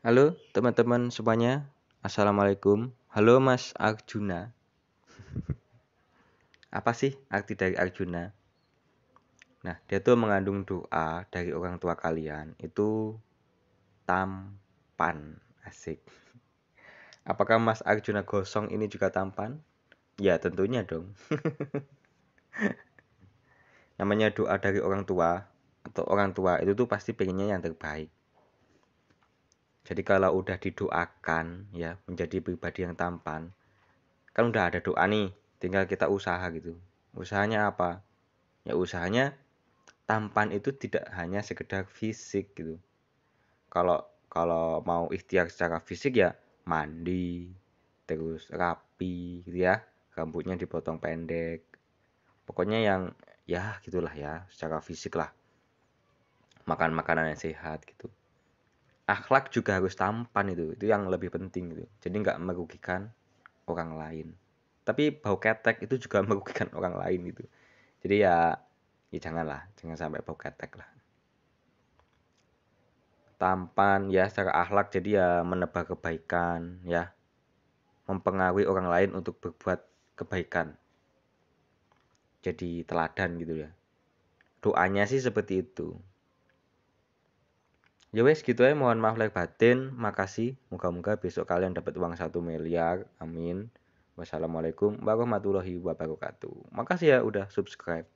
Halo teman-teman semuanya, Assalamualaikum. Halo Mas Arjuna. Apa sih arti dari Arjuna? Nah, dia tuh mengandung doa dari orang tua kalian itu tampan, asik. Apakah Mas Arjuna Gosong ini juga tampan? Ya, tentunya dong. Namanya doa dari orang tua atau orang tua itu tuh pasti pengennya yang terbaik jadi kalau udah didoakan ya menjadi pribadi yang tampan, kan udah ada doa nih, tinggal kita usaha gitu. Usahanya apa? Ya usahanya tampan itu tidak hanya sekedar fisik gitu. Kalau kalau mau ikhtiar secara fisik ya mandi, terus rapi gitu ya, rambutnya dipotong pendek. Pokoknya yang ya gitulah ya, secara fisik lah. Makan makanan yang sehat gitu akhlak juga harus tampan itu itu yang lebih penting gitu jadi nggak merugikan orang lain tapi bau ketek itu juga merugikan orang lain gitu jadi ya ya janganlah jangan sampai bau ketek lah tampan ya secara akhlak jadi ya menebar kebaikan ya mempengaruhi orang lain untuk berbuat kebaikan jadi teladan gitu ya doanya sih seperti itu Ya wes gitu ya, mohon maaf lahir batin. Makasih. Moga-moga besok kalian dapat uang satu miliar. Amin. Wassalamualaikum warahmatullahi wabarakatuh. Makasih ya udah subscribe.